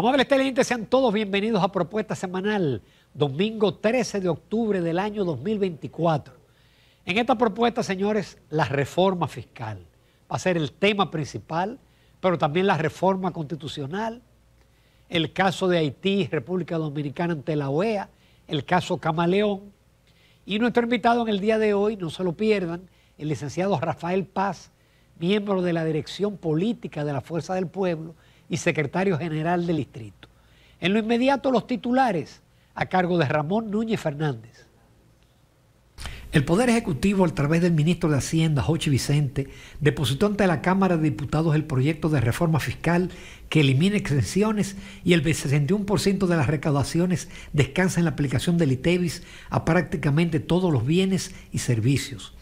Amables televidentes, sean todos bienvenidos a Propuesta Semanal, domingo 13 de octubre del año 2024. En esta propuesta, señores, la reforma fiscal va a ser el tema principal, pero también la reforma constitucional, el caso de Haití, República Dominicana ante la OEA, el caso Camaleón. Y nuestro invitado en el día de hoy, no se lo pierdan, el licenciado Rafael Paz, miembro de la Dirección Política de la Fuerza del Pueblo, y secretario general del distrito. En lo inmediato los titulares a cargo de Ramón Núñez Fernández. El Poder Ejecutivo, a través del ministro de Hacienda, Jochi Vicente, depositó ante la Cámara de Diputados el proyecto de reforma fiscal que elimina exenciones y el 61% de las recaudaciones descansa en la aplicación del ITEVIS a prácticamente todos los bienes y servicios.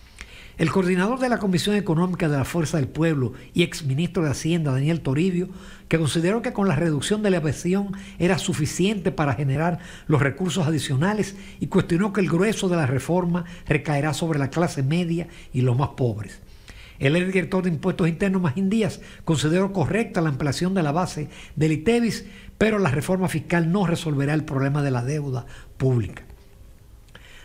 El coordinador de la Comisión Económica de la Fuerza del Pueblo y exministro de Hacienda, Daniel Toribio, que consideró que con la reducción de la inversión era suficiente para generar los recursos adicionales y cuestionó que el grueso de la reforma recaerá sobre la clase media y los más pobres. El director de Impuestos Internos, Magín Díaz, consideró correcta la ampliación de la base del ITEVIS, pero la reforma fiscal no resolverá el problema de la deuda pública.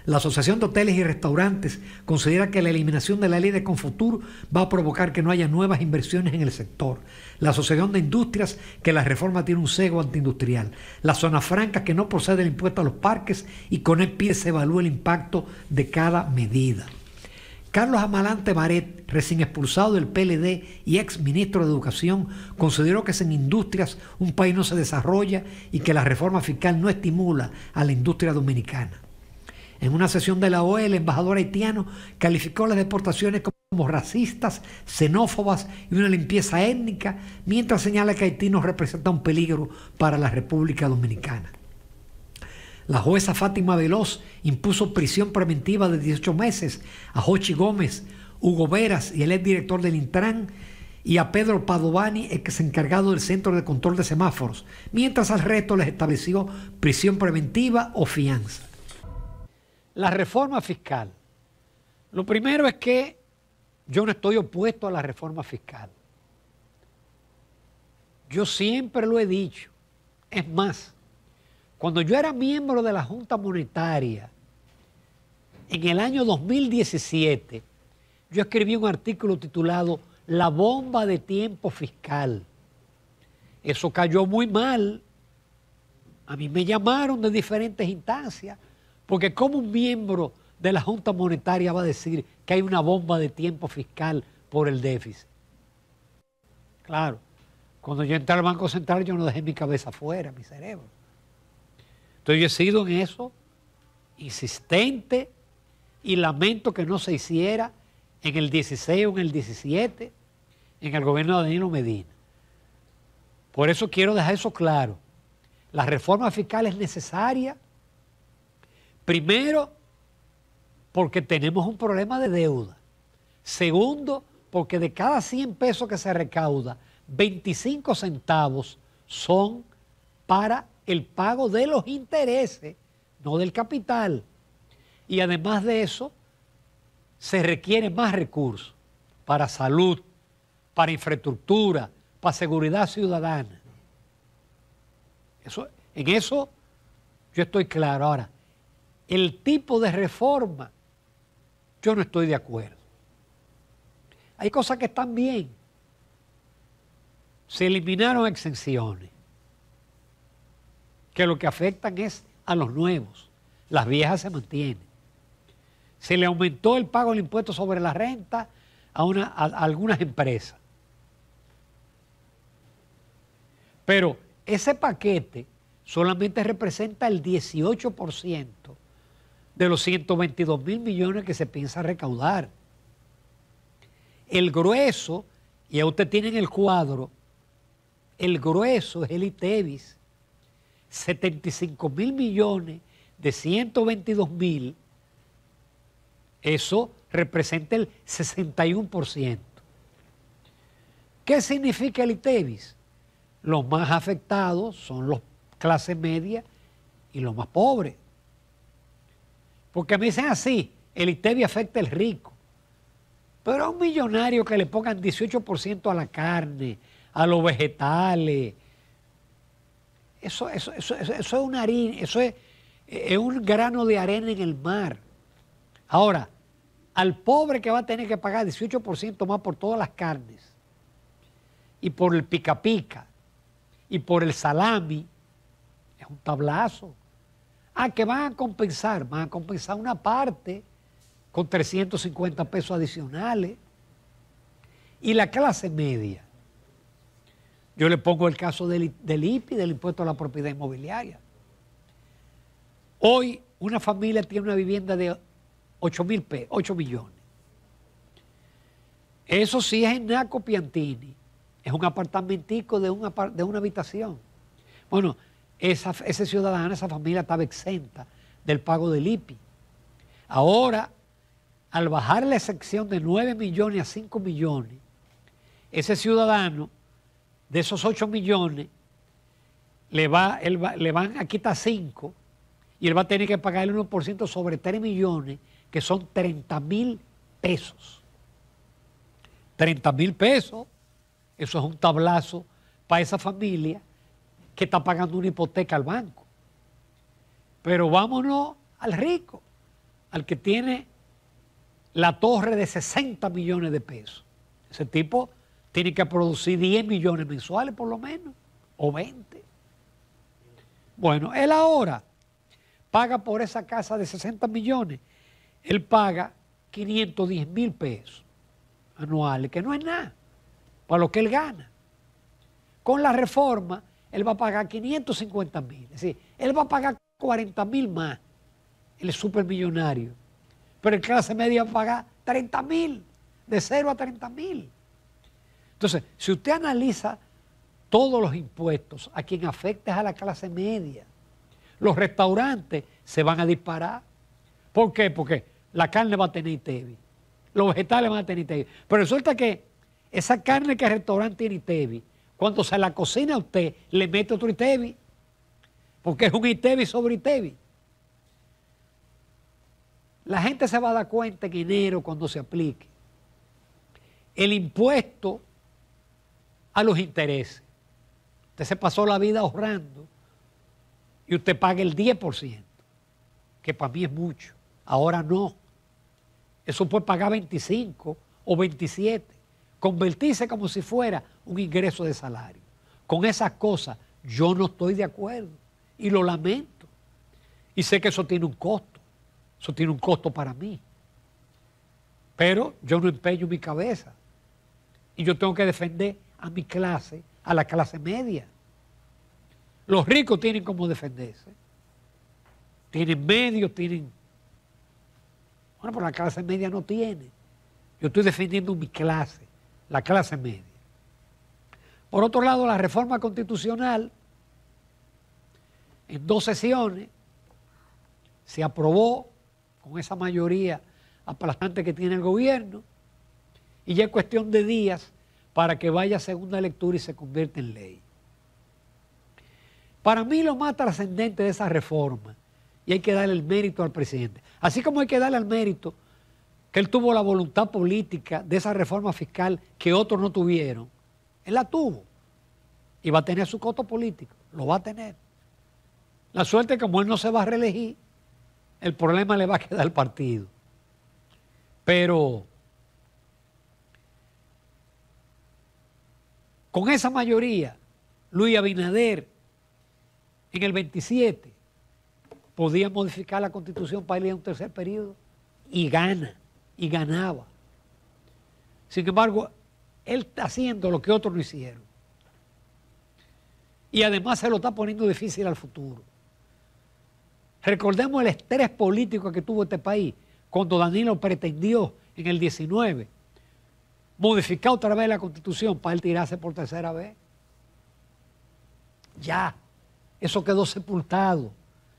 La Asociación de Hoteles y Restaurantes considera que la eliminación de la ley de Confutur va a provocar que no haya nuevas inversiones en el sector. La Asociación de Industrias que la reforma tiene un cego antiindustrial. La zona franca que no procede el impuesto a los parques y con el pie se evalúa el impacto de cada medida. Carlos Amalante Baret, recién expulsado del PLD y ex ministro de Educación, consideró que sin industrias un país no se desarrolla y que la reforma fiscal no estimula a la industria dominicana. En una sesión de la OE, el embajador haitiano calificó las deportaciones como racistas, xenófobas y una limpieza étnica, mientras señala que Haití no representa un peligro para la República Dominicana. La jueza Fátima Veloz impuso prisión preventiva de 18 meses a Jochi Gómez, Hugo Veras y el exdirector del Intran, y a Pedro Padovani, ex encargado del Centro de Control de Semáforos, mientras al resto les estableció prisión preventiva o fianza la reforma fiscal. Lo primero es que yo no estoy opuesto a la reforma fiscal. Yo siempre lo he dicho. Es más, cuando yo era miembro de la Junta Monetaria, en el año 2017, yo escribí un artículo titulado La bomba de tiempo fiscal. Eso cayó muy mal. A mí me llamaron de diferentes instancias porque ¿cómo un miembro de la Junta Monetaria va a decir que hay una bomba de tiempo fiscal por el déficit? Claro, cuando yo entré al Banco Central yo no dejé mi cabeza fuera, mi cerebro. Entonces yo he sido en eso insistente y lamento que no se hiciera en el 16 o en el 17 en el gobierno de Danilo Medina. Por eso quiero dejar eso claro. La reforma fiscal es necesaria Primero, porque tenemos un problema de deuda. Segundo, porque de cada 100 pesos que se recauda, 25 centavos son para el pago de los intereses, no del capital. Y además de eso, se requiere más recursos para salud, para infraestructura, para seguridad ciudadana. Eso, en eso yo estoy claro. Ahora, el tipo de reforma, yo no estoy de acuerdo. Hay cosas que están bien. Se eliminaron exenciones, que lo que afectan es a los nuevos. Las viejas se mantienen. Se le aumentó el pago del impuesto sobre la renta a, algunas empresas. Pero ese paquete solamente representa el 18% de los 122 mil millones que se piensa recaudar. El grueso, y ya usted tiene el cuadro, el grueso es el ITEVIS, 75 mil millones de 122 mil, eso representa el 61%. ¿Qué significa el ITEVIS? Los más afectados son los clases media y los más pobres. Porque me dicen así, el ITEBI afecta al rico. Pero a un millonario que le pongan 18% a la carne, a los vegetales, eso, es una harina, eso es un grano de arena en el mar. Ahora, al pobre que va a tener que pagar 18% más por todas las carnes, y por el pica pica, y por el salami, es un tablazo. Ah, que van a compensar, van a compensar una parte con 350 pesos adicionales. Y la clase media. Yo le pongo el caso del, IPI, del impuesto a la propiedad inmobiliaria. Hoy una familia tiene una vivienda de 8 mil 8 millones. Eso sí es en Naco Piantini. Es un apartamentico de una, de una habitación. Bueno, ese ciudadano, esa familia estaba exenta del pago del IPI. Ahora, al bajar la excepción de 9 millones a 5 millones, ese ciudadano de esos 8 millones le, va, le van a quitar 5 y él va a tener que pagar el 1% sobre 3 millones, que son 30 mil pesos. 30 mil pesos, eso es un tablazo para esa familia que está pagando una hipoteca al banco. Pero vámonos al rico, al que tiene la torre de 60 millones de pesos. Ese tipo tiene que producir 10 millones mensuales por lo menos, o 20. Bueno, él ahora paga por esa casa de 60 millones, él paga 510 mil pesos anuales, que no es nada, para lo que él gana. Con la reforma, él va a pagar 550 mil. Es decir, él va a pagar 40 mil más, el supermillonario. Pero en clase media va a pagar 30 mil, de 0 a 30 mil. Entonces, si usted analiza todos los impuestos, a quien afecta a la clase media. Los restaurantes se van a disparar. ¿Por qué? Porque la carne va a tener ITEVI, los vegetales van a tener ITEVI. Pero resulta que esa carne que el restaurante tiene ITEVI, cuando se la cocina a usted, le mete otro ITEBI, porque es un itevi sobre itevi. La gente se va a dar cuenta en enero cuando se aplique el impuesto a los intereses. Usted se pasó la vida ahorrando y usted paga el 10%, que para mí es mucho. Ahora no. Eso puede pagar 25 o 27. Convertirse como si fuera un ingreso de salario. Con esas cosas yo no estoy de acuerdo y lo lamento. Y sé que eso tiene un costo, eso tiene un costo para mí. Pero yo no empeño mi cabeza y yo tengo que defender a mi clase, a la clase media. Los ricos tienen como defenderse. Tienen medios, tienen... Bueno, pero la clase media no tiene. Yo estoy defendiendo mi clase, la clase media. Por otro lado, la reforma constitucional en dos sesiones se aprobó con esa mayoría aplastante que tiene el gobierno y ya es cuestión de días para que vaya a segunda lectura y se convierta en ley. Para mí lo más trascendente de esa reforma, y hay que darle el mérito al presidente, así como hay que darle el mérito que él tuvo la voluntad política de esa reforma fiscal que otros no tuvieron, la tuvo. Y va a tener su coto político. Lo va a tener. La suerte es que como él no se va a reelegir, el problema le va a quedar al partido. Pero con esa mayoría, Luis Abinader en el 27 podía modificar la constitución para ir a un tercer periodo y gana, y ganaba. Sin embargo, él está haciendo lo que otros no hicieron. Y además se lo está poniendo difícil al futuro. Recordemos el estrés político que tuvo este país cuando Danilo pretendió en el 19 modificar otra vez la constitución para él tirarse por tercera vez. Ya, eso quedó sepultado.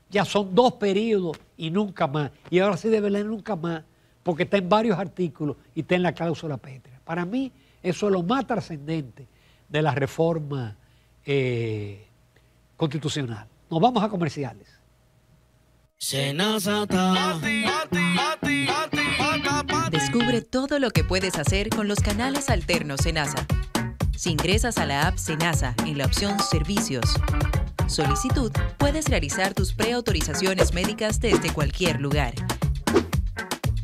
Ya son dos periodos y nunca más. Y ahora sí debe leer nunca más, porque está en varios artículos y está en la cláusula pétrea. Para mí, eso es lo más trascendente de la reforma eh, constitucional. Nos vamos a comerciales. Descubre todo lo que puedes hacer con los canales alternos en Senasa. Si ingresas a la app Senasa en la opción Servicios, Solicitud, puedes realizar tus preautorizaciones médicas desde cualquier lugar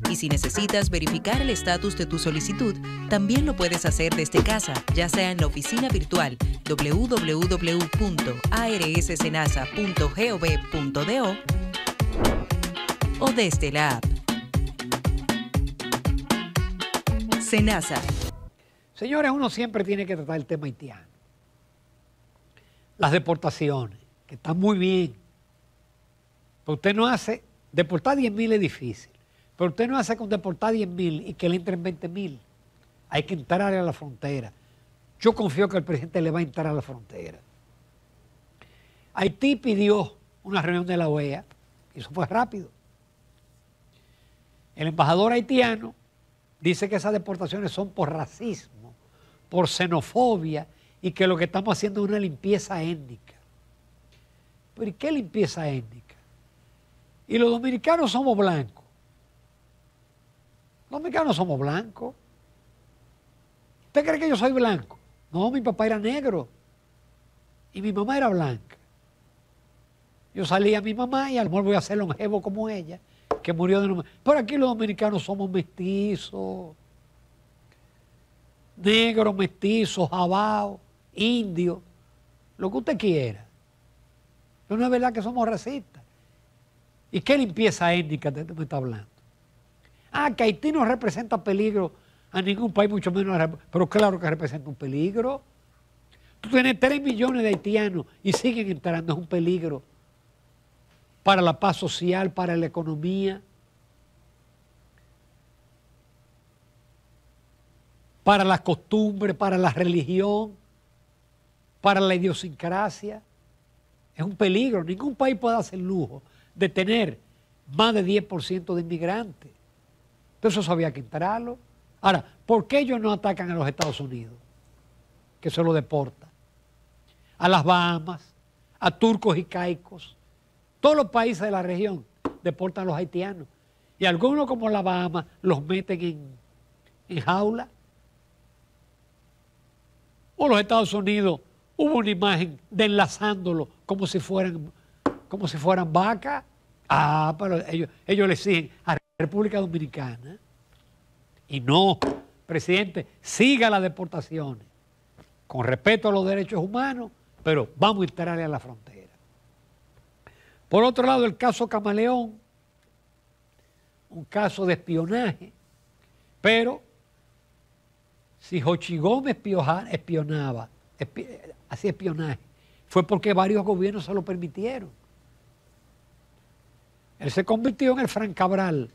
y si necesitas verificar el estatus de tu solicitud, también lo puedes hacer desde casa, ya sea en la oficina virtual www.arscenasa.gov.do o desde la app. Senasa. Señores, uno siempre tiene que tratar el tema haitiano. Las deportaciones, que están muy bien. Pero usted no hace, deportar 10.000 es difícil. Pero usted no hace con deportar 10 mil y que le entren 20 mil. Hay que entrar a la frontera. Yo confío que el presidente le va a entrar a la frontera. Haití pidió una reunión de la OEA, y eso fue rápido. El embajador haitiano dice que esas deportaciones son por racismo, por xenofobia y que lo que estamos haciendo es una limpieza étnica. ¿Pero qué limpieza étnica? Y los dominicanos somos blancos los dominicanos somos blancos. ¿Usted cree que yo soy blanco? No, mi papá era negro y mi mamá era blanca. Yo salí a mi mamá y a lo mejor voy a ser longevo como ella, que murió de no... Pero aquí los dominicanos somos mestizos, negros, mestizos, jabaos, indios, lo que usted quiera. Pero no es verdad que somos racistas. ¿Y qué limpieza étnica me está hablando? Ah, que Haití no representa peligro a ningún país, mucho menos a Pero claro que representa un peligro. Tú tienes 3 millones de haitianos y siguen entrando, es un peligro para la paz social, para la economía, para las costumbres, para la religión, para la idiosincrasia. Es un peligro. Ningún país puede hacer lujo de tener más de 10% de inmigrantes. Entonces eso había que entrarlo. Ahora, ¿por qué ellos no atacan a los Estados Unidos? Que se lo deportan. A las Bahamas, a turcos y caicos. Todos los países de la región deportan a los haitianos. Y algunos como la Bahamas los meten en, jaula. O los Estados Unidos hubo una imagen de como si fueran, si fueran vacas. Ah, pero ellos, ellos le siguen República Dominicana y no, presidente, siga las deportaciones con respeto a los derechos humanos, pero vamos a entrarle a la frontera. Por otro lado, el caso Camaleón, un caso de espionaje, pero si Jochi Gómez espionaba, hacía espionaje, fue porque varios gobiernos se lo permitieron. Él se convirtió en el Fran Cabral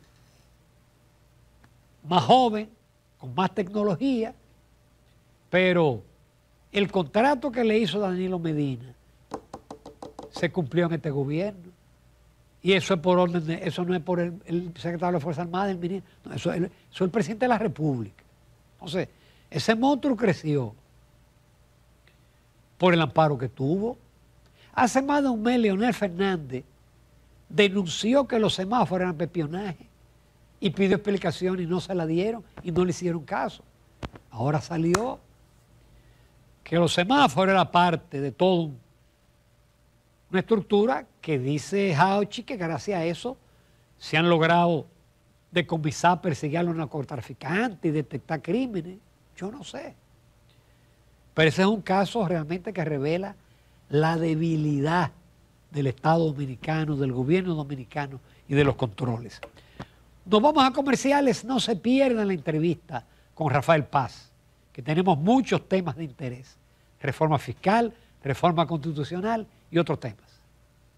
más joven, con más tecnología, pero el contrato que le hizo Danilo Medina se cumplió en este gobierno. Y eso es por orden eso no es por el, secretario de Fuerzas Armadas, el ministro, eso, es el presidente de la República. Entonces, ese monstruo creció por el amparo que tuvo. Hace más de un mes Leonel Fernández denunció que los semáforos eran pepionaje y pidió explicaciones y no se la dieron y no le hicieron caso. Ahora salió que los semáforos eran parte de todo una estructura que dice Hauchi que gracias a eso se han logrado decomisar, perseguir a los narcotraficantes y detectar crímenes. Yo no sé. Pero ese es un caso realmente que revela la debilidad del Estado dominicano, del gobierno dominicano y de los controles. Nos vamos a comerciales, no se pierdan la entrevista con Rafael Paz, que tenemos muchos temas de interés. Reforma fiscal, reforma constitucional y otros temas.